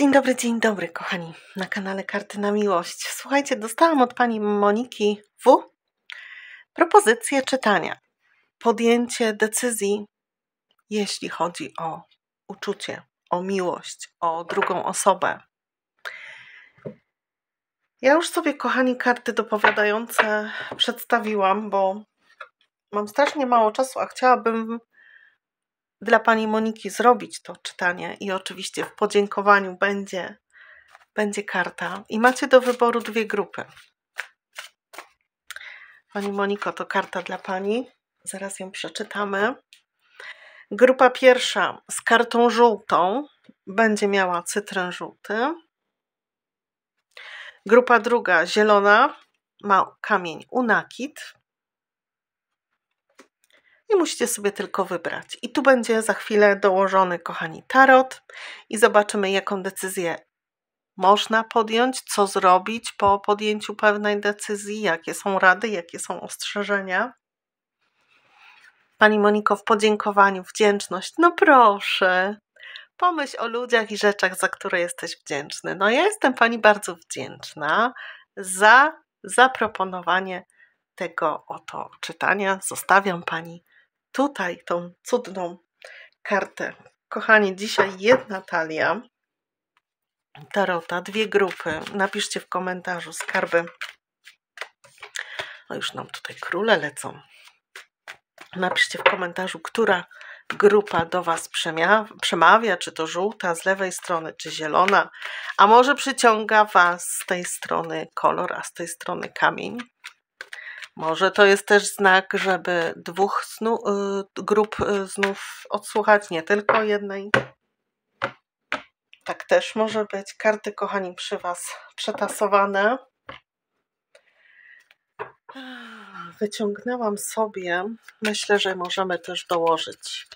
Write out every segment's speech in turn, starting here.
Dzień dobry, dzień dobry, kochani, na kanale Karty na Miłość. Słuchajcie, dostałam od pani Moniki W propozycję czytania. Podjęcie decyzji, jeśli chodzi o uczucie, o miłość, o drugą osobę. Ja już sobie, kochani, karty dopowiadające przedstawiłam, bo mam strasznie mało czasu, a chciałabym dla pani Moniki zrobić to czytanie i oczywiście w podziękowaniu będzie, będzie karta. I macie do wyboru dwie grupy. Pani Moniko, to karta dla pani. Zaraz ją przeczytamy. Grupa pierwsza z kartą żółtą będzie miała cytryn żółty. Grupa druga zielona ma kamień unakit i musicie sobie tylko wybrać. I tu będzie za chwilę dołożony, kochani, tarot i zobaczymy, jaką decyzję można podjąć, co zrobić po podjęciu pewnej decyzji, jakie są rady, jakie są ostrzeżenia. Pani Moniko, w podziękowaniu, wdzięczność. No proszę, pomyśl o ludziach i rzeczach, za które jesteś wdzięczny. No ja jestem Pani bardzo wdzięczna za zaproponowanie tego oto czytania. Zostawiam Pani tutaj tą cudną kartę. Kochani, dzisiaj jedna talia tarota, dwie grupy. Napiszcie w komentarzu skarby. O, no już nam tutaj króle lecą. Napiszcie w komentarzu, która grupa do Was przemawia, przemawia, czy to żółta z lewej strony, czy zielona, a może przyciąga Was z tej strony kolor, a z tej strony kamień. Może to jest też znak, żeby dwóch snu, y, grup y, znów odsłuchać, nie tylko jednej. Tak też może być. Karty, kochani, przy Was przetasowane. Wyciągnęłam sobie. Myślę, że możemy też dołożyć.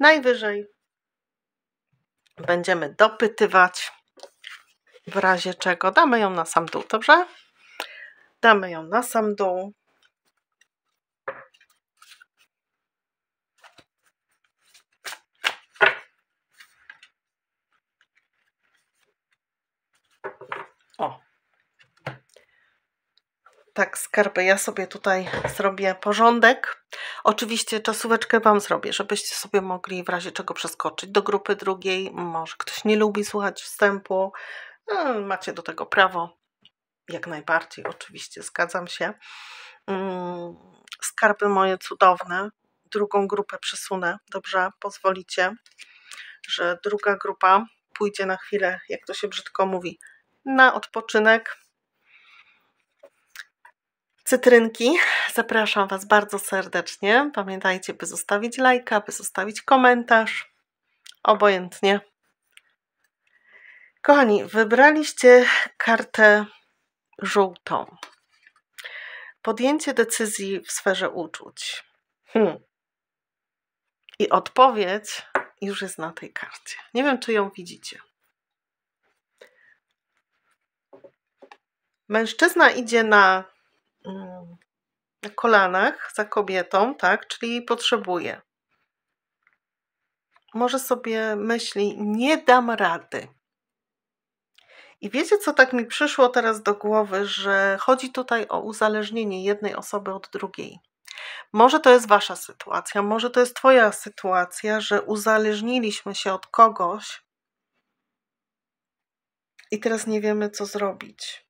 Najwyżej będziemy dopytywać w razie czego damy ją na sam dół, dobrze? Damy ją na sam dół. O. Tak, skarby, ja sobie tutaj zrobię porządek. Oczywiście czasóweczkę Wam zrobię, żebyście sobie mogli w razie czego przeskoczyć do grupy drugiej. Może ktoś nie lubi słuchać wstępu, Hmm, macie do tego prawo. Jak najbardziej, oczywiście, zgadzam się. Mm, skarby moje cudowne. Drugą grupę przesunę. Dobrze, pozwolicie, że druga grupa pójdzie na chwilę, jak to się brzydko mówi, na odpoczynek. Cytrynki, zapraszam Was bardzo serdecznie. Pamiętajcie, by zostawić lajka, by zostawić komentarz. Obojętnie. Kochani, wybraliście kartę żółtą. Podjęcie decyzji w sferze uczuć. Hmm. I odpowiedź już jest na tej karcie. Nie wiem, czy ją widzicie. Mężczyzna idzie na, na mm, kolanach za kobietą, tak, czyli potrzebuje. Może sobie myśli, nie dam rady i wiecie, co tak mi przyszło teraz do głowy, że chodzi tutaj o uzależnienie jednej osoby od drugiej. Może to jest wasza sytuacja, może to jest twoja sytuacja, że uzależniliśmy się od kogoś i teraz nie wiemy, co zrobić.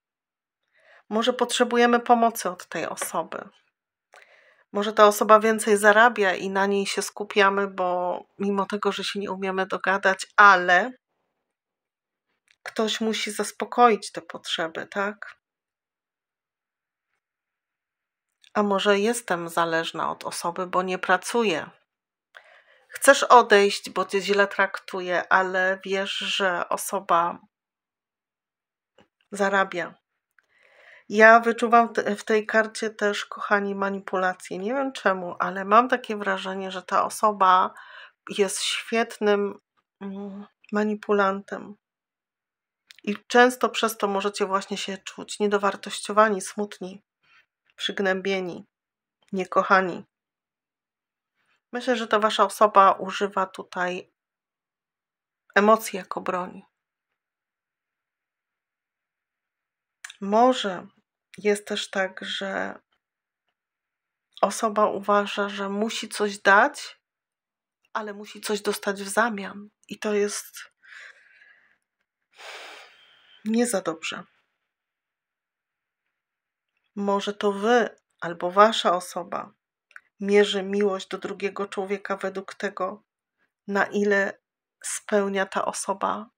Może potrzebujemy pomocy od tej osoby. Może ta osoba więcej zarabia i na niej się skupiamy, bo mimo tego, że się nie umiemy dogadać, ale ktoś musi zaspokoić te potrzeby, tak? A może jestem zależna od osoby, bo nie pracuję. Chcesz odejść, bo cię źle traktuje, ale wiesz, że osoba zarabia. Ja wyczuwam w tej karcie też, kochani, manipulację. Nie wiem czemu, ale mam takie wrażenie, że ta osoba jest świetnym mm, manipulantem. I często przez to możecie właśnie się czuć niedowartościowani, smutni, przygnębieni, niekochani. Myślę, że to wasza osoba używa tutaj emocji jako broni. Może jest też tak, że osoba uważa, że musi coś dać, ale musi coś dostać w zamian. I to jest nie za dobrze. Może to wy albo wasza osoba mierzy miłość do drugiego człowieka według tego, na ile spełnia ta osoba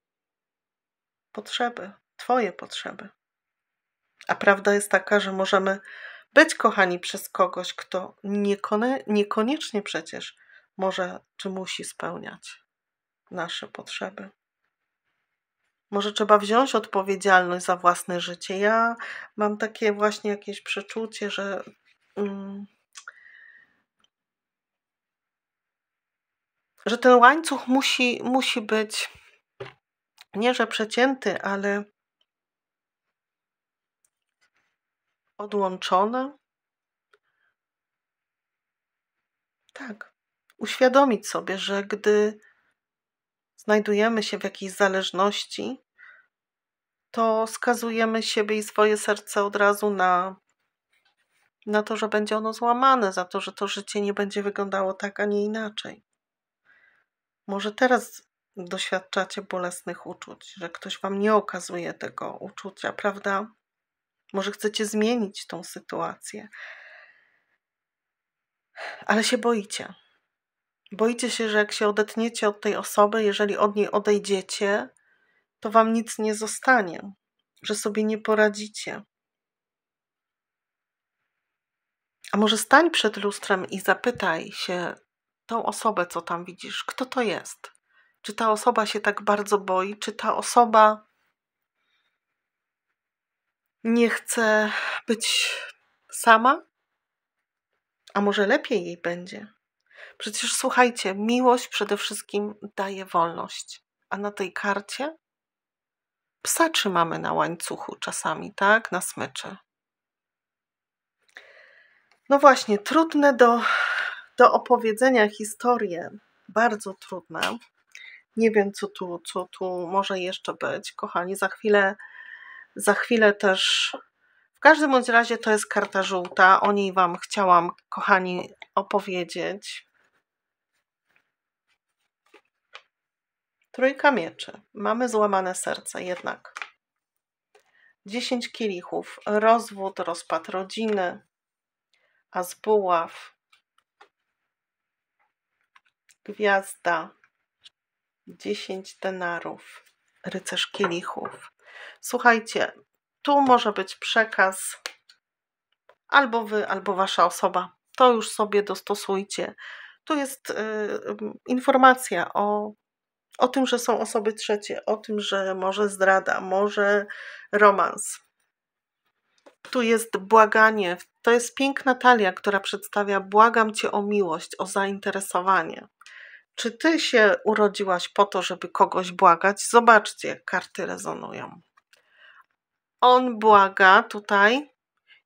potrzeby, Twoje potrzeby. A prawda jest taka, że możemy być kochani przez kogoś, kto niekone, niekoniecznie przecież może czy musi spełniać nasze potrzeby. Może trzeba wziąć odpowiedzialność za własne życie. Ja mam takie właśnie jakieś przeczucie, że. Mm, że ten łańcuch musi, musi być nie że przecięty, ale odłączony. Tak. Uświadomić sobie, że gdy znajdujemy się w jakiejś zależności, to skazujemy siebie i swoje serce od razu na, na to, że będzie ono złamane, za to, że to życie nie będzie wyglądało tak, a nie inaczej. Może teraz doświadczacie bolesnych uczuć, że ktoś wam nie okazuje tego uczucia, prawda? Może chcecie zmienić tą sytuację, ale się boicie. Boicie się, że jak się odetniecie od tej osoby, jeżeli od niej odejdziecie, to wam nic nie zostanie, że sobie nie poradzicie. A może stań przed lustrem i zapytaj się tą osobę, co tam widzisz, kto to jest? Czy ta osoba się tak bardzo boi? Czy ta osoba nie chce być sama? A może lepiej jej będzie? Przecież słuchajcie, miłość przede wszystkim daje wolność, a na tej karcie psa trzymamy na łańcuchu czasami, tak? Na smyczy. No właśnie, trudne do, do opowiedzenia historie, bardzo trudne. Nie wiem, co tu, co tu może jeszcze być, kochani. Za chwilę, za chwilę też. W każdym bądź razie to jest karta żółta. O niej Wam chciałam, kochani, opowiedzieć. Trójka mieczy. Mamy złamane serce jednak. Dziesięć kielichów. Rozwód, rozpad rodziny, a z buław. Gwiazda. dziesięć denarów. Rycerz kielichów. Słuchajcie, tu może być przekaz albo wy, albo wasza osoba. To już sobie dostosujcie. Tu jest y, y informacja o o tym, że są osoby trzecie, o tym, że może zdrada, może romans. Tu jest błaganie. To jest piękna talia, która przedstawia błagam cię o miłość, o zainteresowanie. Czy ty się urodziłaś po to, żeby kogoś błagać? Zobaczcie, jak karty rezonują. On błaga tutaj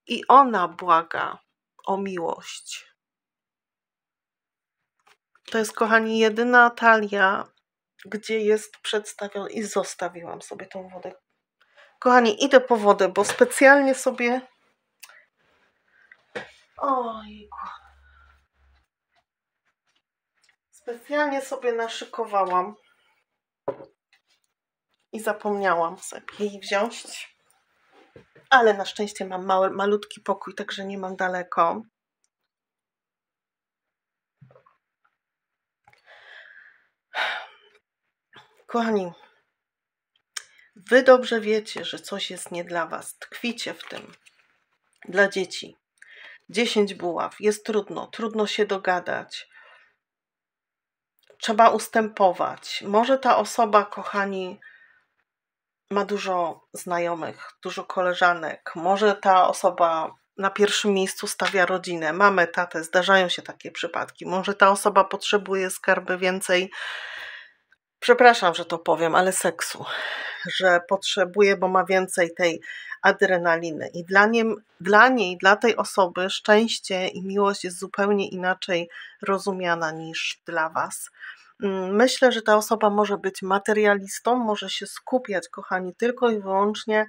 i ona błaga o miłość. To jest, kochani, jedyna talia gdzie jest przedstawiony i zostawiłam sobie tą wodę. Kochani, idę po wodę, bo specjalnie sobie... Ojku. Specjalnie sobie naszykowałam i zapomniałam sobie jej wziąć. Ale na szczęście mam mały, malutki pokój, także nie mam daleko. Kochani, Wy dobrze wiecie, że coś jest nie dla Was. Tkwicie w tym. Dla dzieci. 10 buław. Jest trudno. Trudno się dogadać. Trzeba ustępować. Może ta osoba, kochani, ma dużo znajomych, dużo koleżanek. Może ta osoba na pierwszym miejscu stawia rodzinę, mamę, tatę. Zdarzają się takie przypadki. Może ta osoba potrzebuje skarby więcej przepraszam, że to powiem, ale seksu, że potrzebuje, bo ma więcej tej adrenaliny. I dla, nie, dla niej, dla tej osoby szczęście i miłość jest zupełnie inaczej rozumiana niż dla Was. Mm, myślę, że ta osoba może być materialistą, może się skupiać, kochani, tylko i wyłącznie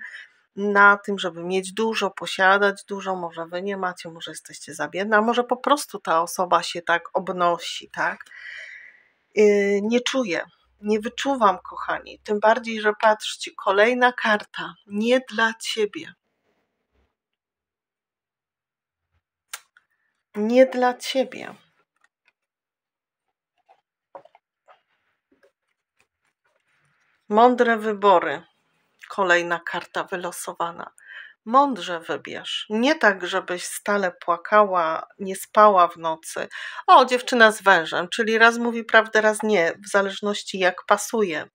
na tym, żeby mieć dużo, posiadać dużo, może wy nie macie, może jesteście za biedna, może po prostu ta osoba się tak obnosi, tak? Yy, nie czuje nie wyczuwam, kochani. Tym bardziej, że patrzcie, kolejna karta nie dla ciebie. Nie dla ciebie. Mądre wybory. Kolejna karta wylosowana mądrze wybierz. Nie tak, żebyś stale płakała, nie spała w nocy. O, dziewczyna z wężem, czyli raz mówi prawdę, raz nie, w zależności jak pasuje.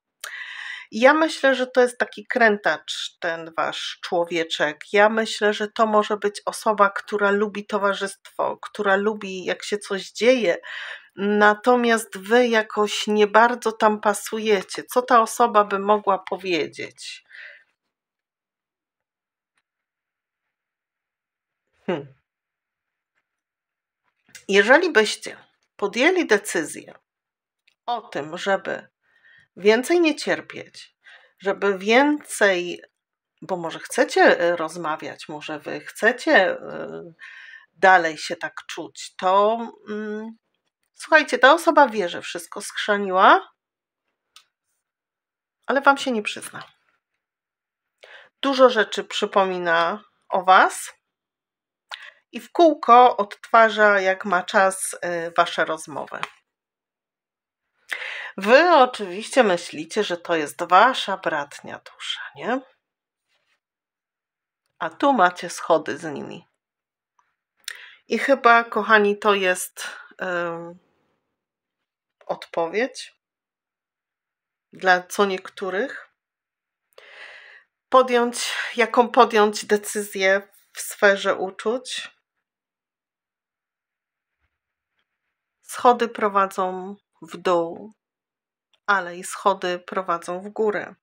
Ja myślę, że to jest taki krętacz, ten wasz człowieczek. Ja myślę, że to może być osoba, która lubi towarzystwo, która lubi, jak się coś dzieje, natomiast wy jakoś nie bardzo tam pasujecie. Co ta osoba by mogła powiedzieć? Hmm. Jeżeli byście podjęli decyzję o tym, żeby więcej nie cierpieć, żeby więcej, bo może chcecie e, rozmawiać, może wy chcecie e, dalej się tak czuć, to mm, słuchajcie, ta osoba wie, że wszystko skrzaniła, ale wam się nie przyzna. Dużo rzeczy przypomina o was, i w kółko odtwarza, jak ma czas, y, wasze rozmowy. Wy oczywiście myślicie, że to jest wasza bratnia dusza, nie? A tu macie schody z nimi. I chyba, kochani, to jest y, odpowiedź dla co niektórych. Podjąć, jaką podjąć decyzję w sferze uczuć, Schody prowadzą w dół, ale i schody prowadzą w górę.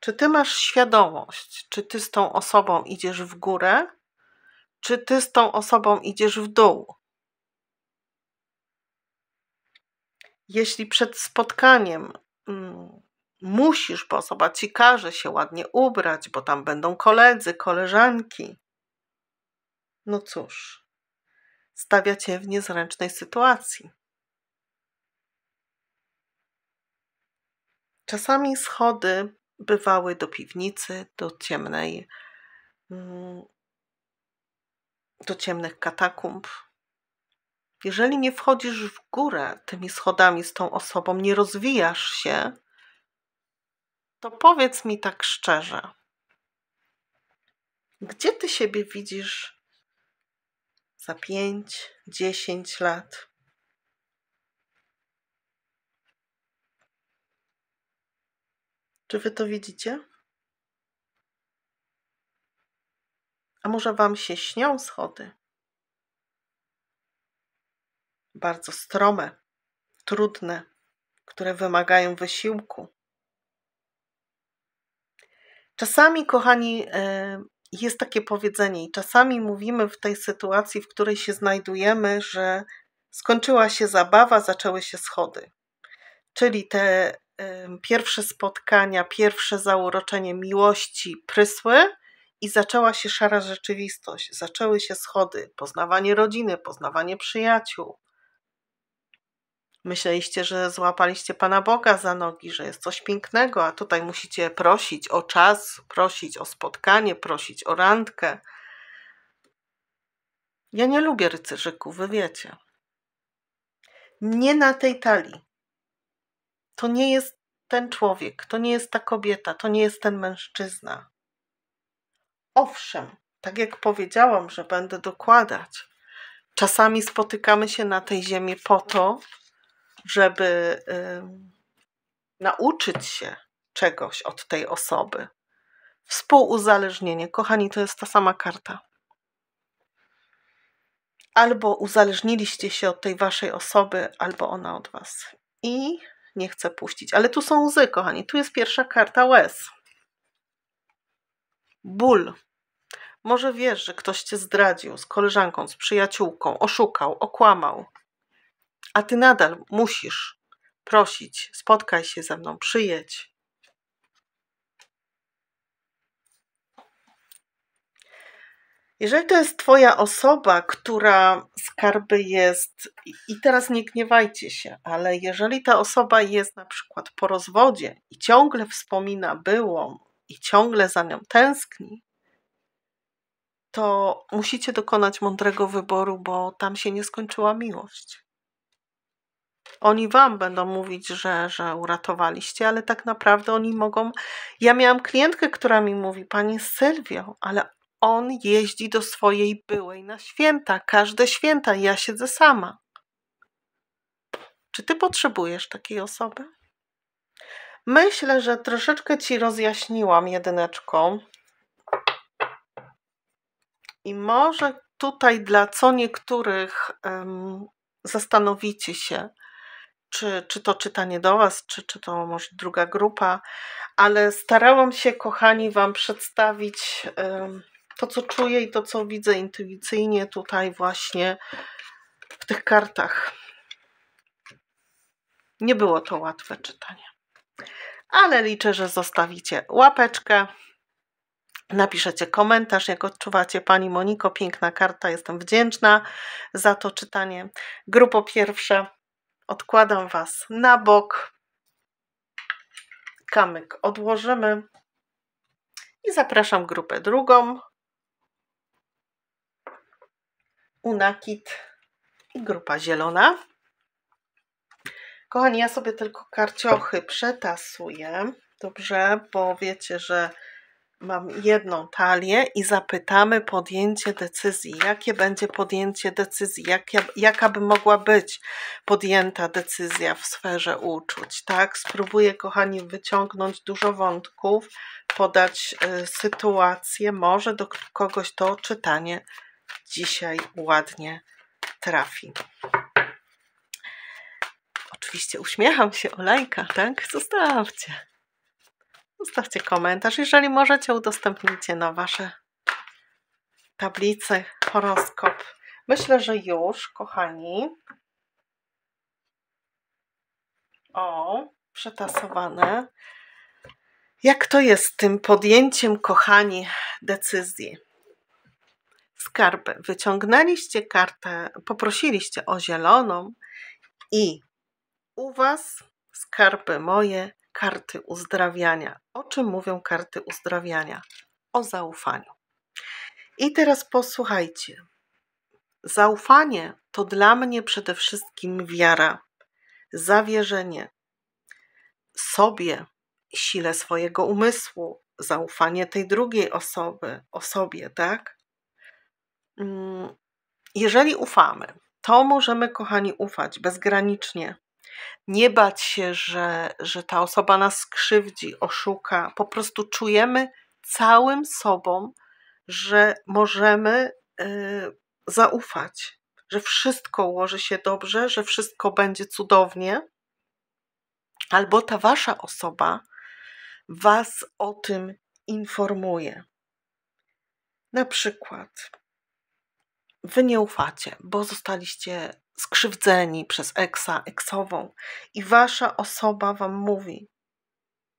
Czy ty masz świadomość, czy ty z tą osobą idziesz w górę, czy ty z tą osobą idziesz w dół? Jeśli przed spotkaniem mm, musisz, bo osoba ci każe się ładnie ubrać, bo tam będą koledzy, koleżanki, no cóż, stawia cię w niezręcznej sytuacji. Czasami schody bywały do piwnicy, do ciemnej, mm, do ciemnych katakumb. Jeżeli nie wchodzisz w górę tymi schodami z tą osobą, nie rozwijasz się, to powiedz mi tak szczerze, gdzie ty siebie widzisz za 5, 10 lat. Czy wy to widzicie? A może wam się śnią schody? Bardzo strome, trudne, które wymagają wysiłku. Czasami, kochani, e, jest takie powiedzenie, i czasami mówimy w tej sytuacji, w której się znajdujemy, że skończyła się zabawa, zaczęły się schody. Czyli te pierwsze spotkania, pierwsze zauroczenie miłości prysły i zaczęła się szara rzeczywistość, zaczęły się schody, poznawanie rodziny, poznawanie przyjaciół, Myśleliście, że złapaliście Pana Boga za nogi, że jest coś pięknego, a tutaj musicie prosić o czas, prosić o spotkanie, prosić o randkę. Ja nie lubię rycerzyków, wy wiecie. Nie na tej talii. To nie jest ten człowiek, to nie jest ta kobieta, to nie jest ten mężczyzna. Owszem, tak jak powiedziałam, że będę dokładać, czasami spotykamy się na tej ziemi po to, żeby nauczyć się czegoś od tej osoby. Współuzależnienie, kochani, to jest ta sama karta. Albo uzależniliście się od tej waszej osoby, albo ona od was. I nie chcę puścić. Ale tu są łzy, kochani. Tu jest pierwsza karta łez. Ból. Może wiesz, że ktoś cię zdradził z koleżanką, z przyjaciółką, oszukał, okłamał a ty nadal musisz prosić, spotkaj się ze mną, przyjedź. Jeżeli to jest Twoja osoba, która skarby jest, i teraz nie gniewajcie się, ale jeżeli ta osoba jest na przykład po rozwodzie i ciągle wspomina byłą i ciągle za nią tęskni, to musicie dokonać mądrego wyboru, bo tam się nie skończyła miłość oni wam będą mówić, że, że uratowaliście, ale tak naprawdę oni mogą. Ja miałam klientkę, która mi mówi, panie Sylwio, ale on jeździ do swojej byłej na święta, każde święta, ja siedzę sama. Czy ty potrzebujesz takiej osoby? Myślę, że troszeczkę ci rozjaśniłam jedyneczką. I może tutaj dla co niektórych um, zastanowicie się, czy, czy to czytanie do Was, czy, czy to może druga grupa, ale starałam się, kochani, Wam przedstawić to, co czuję i to, co widzę intuicyjnie tutaj, właśnie w tych kartach. Nie było to łatwe czytanie, ale liczę, że zostawicie łapeczkę. Napiszecie komentarz, jak odczuwacie Pani Moniko. Piękna karta, jestem wdzięczna za to czytanie. Grupo pierwsza, Odkładam Was na bok. Kamyk odłożymy. I zapraszam grupę drugą. Unakit i grupa zielona. Kochani, ja sobie tylko karciochy przetasuję. Dobrze, bo wiecie, że mam jedną talię i zapytamy podjęcie decyzji. Jakie będzie podjęcie decyzji? Jakie, jaka by mogła być podjęta decyzja w sferze uczuć? Tak, spróbuję, kochani, wyciągnąć dużo wątków, podać y, sytuację. Może do kogoś to czytanie dzisiaj ładnie trafi. Oczywiście uśmiecham się, olejka, tak? Zostawcie. Zostawcie komentarz. Jeżeli możecie, udostępnijcie na Wasze tablicy horoskop. Myślę, że już, kochani. O, przetasowane. Jak to jest z tym podjęciem, kochani, decyzji? Skarby. Wyciągnęliście kartę, poprosiliście o zieloną i u Was, skarby moje, karty uzdrawiania. O czym mówią karty uzdrawiania? O zaufaniu. I teraz posłuchajcie. Zaufanie to dla mnie przede wszystkim wiara, zawierzenie sobie, sile swojego umysłu, zaufanie tej drugiej osoby, osobie, tak? Mm, jeżeli ufamy, to możemy, kochani, ufać bezgranicznie, nie bać się, że, że ta osoba nas skrzywdzi, oszuka. Po prostu czujemy całym sobą, że możemy yy, zaufać, że wszystko ułoży się dobrze, że wszystko będzie cudownie, albo ta wasza osoba was o tym informuje. Na przykład, wy nie ufacie, bo zostaliście skrzywdzeni przez eksa, eksową i wasza osoba wam mówi,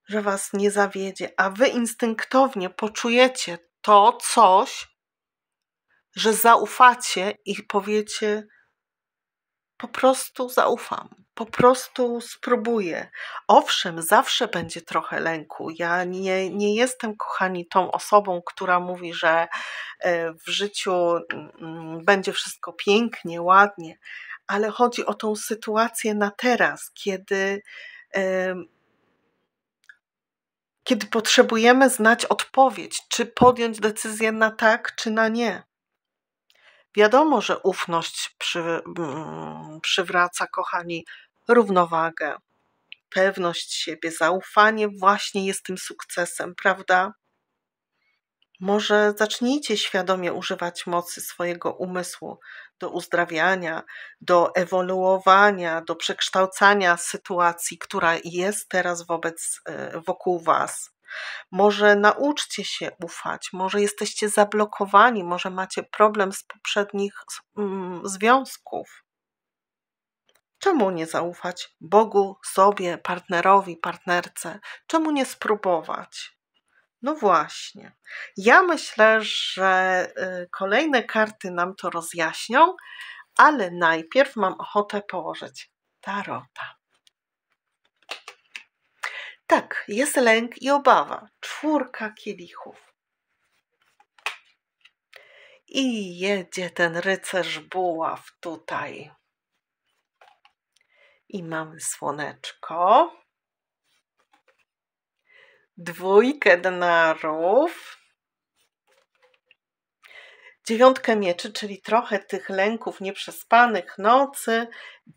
że was nie zawiedzie, a wy instynktownie poczujecie to coś, że zaufacie i powiecie, po prostu zaufam, po prostu spróbuję. Owszem, zawsze będzie trochę lęku. Ja nie, nie jestem, kochani, tą osobą, która mówi, że e, w życiu mm, mm, będzie wszystko pięknie, ładnie ale chodzi o tą sytuację na teraz, kiedy, kiedy potrzebujemy znać odpowiedź, czy podjąć decyzję na tak, czy na nie. Wiadomo, że ufność przy, mm, przywraca, kochani, równowagę, pewność siebie, zaufanie właśnie jest tym sukcesem, prawda? Może zacznijcie świadomie używać mocy swojego umysłu, do uzdrawiania, do ewoluowania, do przekształcania sytuacji, która jest teraz wobec, e, wokół Was. Może nauczcie się ufać, może jesteście zablokowani, może macie problem z poprzednich mm, związków. Czemu nie zaufać Bogu, sobie, partnerowi, partnerce? Czemu nie spróbować? No właśnie. Ja myślę, że y, kolejne karty nam to rozjaśnią, ale najpierw mam ochotę położyć tarota. Tak, jest lęk i obawa. Czwórka kielichów. I jedzie ten rycerz buław tutaj. I mamy słoneczko dwójkę denarów, dziewiątkę mieczy, czyli trochę tych lęków nieprzespanych nocy,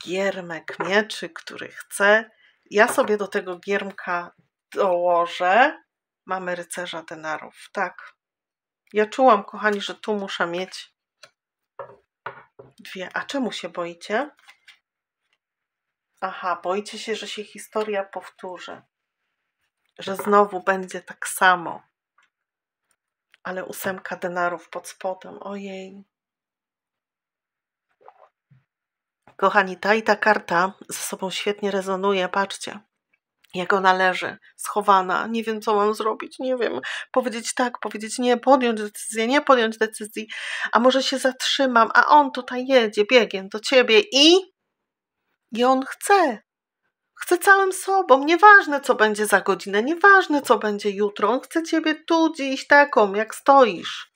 giermek mieczy, który chcę. Ja sobie do tego giermka dołożę. Mamy rycerza denarów, tak. Ja czułam, kochani, że tu muszę mieć dwie. A czemu się boicie? Aha, boicie się, że się historia powtórzy że znowu będzie tak samo. Ale ósemka denarów pod spodem, ojej. Kochani, ta i ta karta ze sobą świetnie rezonuje, patrzcie. Jak ona leży, schowana, nie wiem co mam zrobić, nie wiem, powiedzieć tak, powiedzieć nie, podjąć decyzję, nie podjąć decyzji, a może się zatrzymam, a on tutaj jedzie biegiem do ciebie i. i on chce, Chcę całym sobą, nieważne co będzie za godzinę, nieważne co będzie jutro, on chce ciebie tu, dziś, taką, jak stoisz.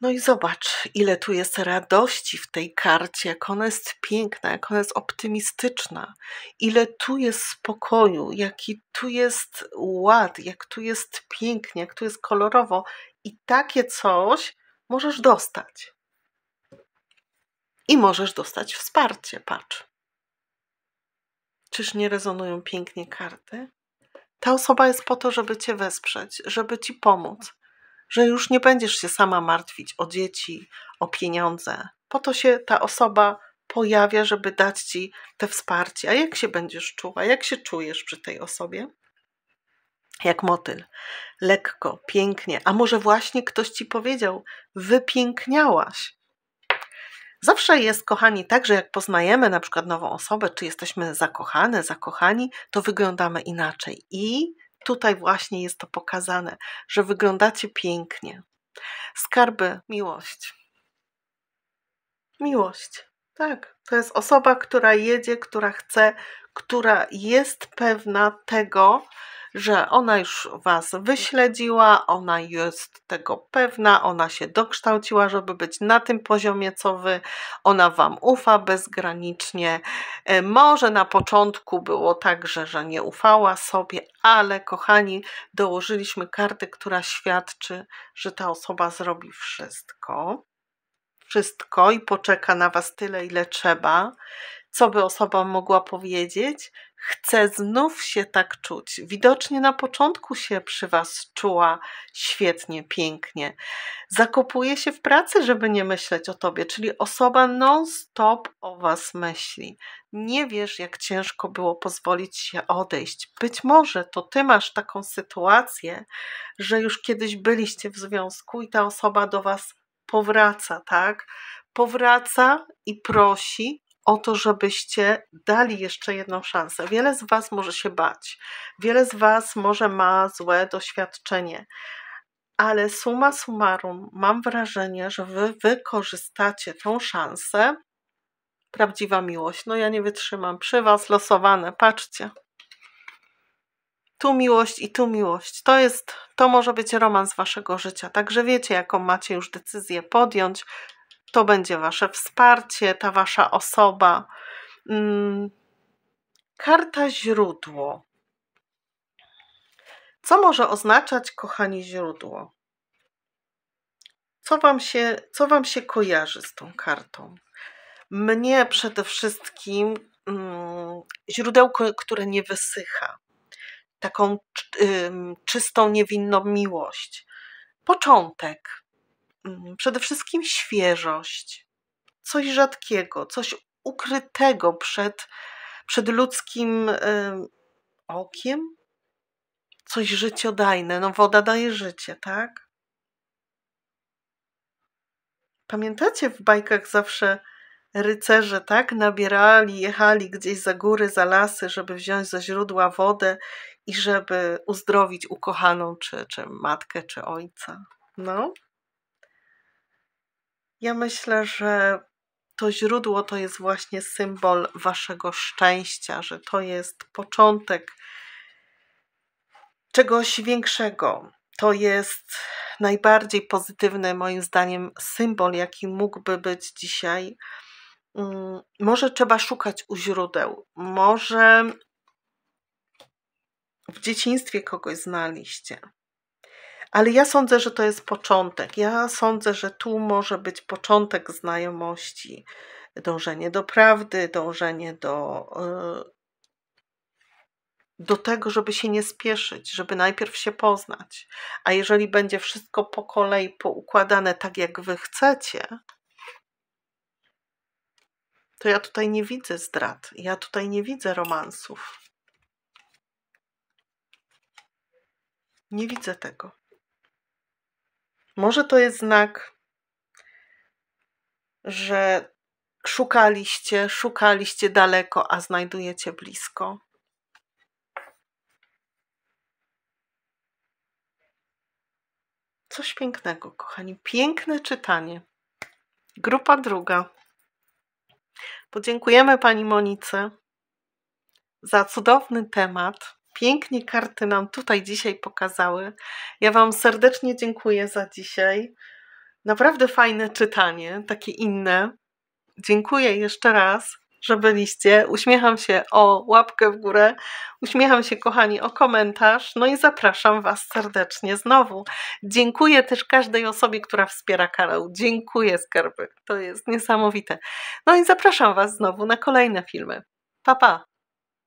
No i zobacz, ile tu jest radości w tej karcie, jak ona jest piękna, jak ona jest optymistyczna, ile tu jest spokoju, jaki tu jest ład, jak tu jest pięknie, jak tu jest kolorowo. I takie coś możesz dostać. I możesz dostać wsparcie, patrz. Czyż nie rezonują pięknie karty? Ta osoba jest po to, żeby cię wesprzeć, żeby ci pomóc, że już nie będziesz się sama martwić o dzieci, o pieniądze. Po to się ta osoba pojawia, żeby dać ci te wsparcie. A jak się będziesz czuła? Jak się czujesz przy tej osobie? Jak motyl. Lekko, pięknie. A może właśnie ktoś ci powiedział: Wypiękniałaś. Zawsze jest, kochani, tak, że jak poznajemy na przykład nową osobę, czy jesteśmy zakochane, zakochani, to wyglądamy inaczej. I tutaj właśnie jest to pokazane, że wyglądacie pięknie. Skarby, miłość. Miłość. Tak, to jest osoba, która jedzie, która chce, która jest pewna tego, że ona już Was wyśledziła, ona jest tego pewna, ona się dokształciła, żeby być na tym poziomie, co Wy. Ona Wam ufa bezgranicznie. E, może na początku było także, że nie ufała sobie, ale kochani, dołożyliśmy kartę, która świadczy, że ta osoba zrobi wszystko. Wszystko i poczeka na Was tyle, ile trzeba co by osoba mogła powiedzieć, chce znów się tak czuć. Widocznie na początku się przy Was czuła świetnie, pięknie. Zakopuje się w pracy, żeby nie myśleć o Tobie, czyli osoba non-stop o Was myśli. Nie wiesz, jak ciężko było pozwolić się odejść. Być może to Ty masz taką sytuację, że już kiedyś byliście w związku i ta osoba do Was powraca, tak? Powraca i prosi, o to, żebyście dali jeszcze jedną szansę. Wiele z Was może się bać, wiele z Was może ma złe doświadczenie, ale suma summarum mam wrażenie, że Wy wykorzystacie tą szansę. Prawdziwa miłość. No ja nie wytrzymam. Przy Was losowane, patrzcie tu miłość i tu miłość. To jest, to może być romans waszego życia. Także wiecie, jaką macie już decyzję podjąć, to będzie Wasze wsparcie, ta Wasza osoba. Mm, karta źródło. Co może oznaczać, kochani, źródło? Co wam, się, co wam się kojarzy z tą kartą? Mnie przede wszystkim mm, źródełko, które nie wysycha, taką y, czystą, niewinną miłość, początek, Mm, przede wszystkim świeżość, coś rzadkiego, coś ukrytego przed, przed ludzkim okiem, coś życiodajne. No, woda daje życie, tak? Pamiętacie, w bajkach zawsze rycerze, tak, nabierali, jechali gdzieś za góry, za lasy, żeby wziąć ze źródła wodę i żeby uzdrowić ukochaną, czy, czy matkę, czy ojca. No. Ja myślę, że to źródło to jest właśnie symbol waszego szczęścia, że to jest początek czegoś większego. To jest najbardziej pozytywny, moim zdaniem, symbol, jaki mógłby być dzisiaj. Mm, może trzeba szukać u źródeł, może w dzieciństwie kogoś znaliście, ale ja sądzę, że to jest początek. Ja sądzę, że tu może być początek znajomości, dążenie do prawdy, dążenie do, e, do tego, żeby się nie spieszyć, żeby najpierw się poznać. A jeżeli będzie wszystko po kolei poukładane tak, jak wy chcecie, to ja tutaj nie widzę zdrad, ja tutaj nie widzę romansów. Nie widzę tego. Może to jest znak, że szukaliście, szukaliście daleko, a znajdujecie blisko. Coś pięknego, kochani. Piękne czytanie. Grupa druga. Podziękujemy Pani Monice za cudowny temat pięknie karty nam tutaj dzisiaj pokazały. Ja Wam serdecznie dziękuję za dzisiaj. Naprawdę fajne czytanie, takie inne. Dziękuję jeszcze raz, że byliście. Uśmiecham się o łapkę w górę, uśmiecham się, kochani, o komentarz. No i zapraszam Was serdecznie znowu. Dziękuję też każdej osobie, która wspiera kanał. Dziękuję, skarby. To jest niesamowite. No i zapraszam Was znowu na kolejne filmy. Pa, pa!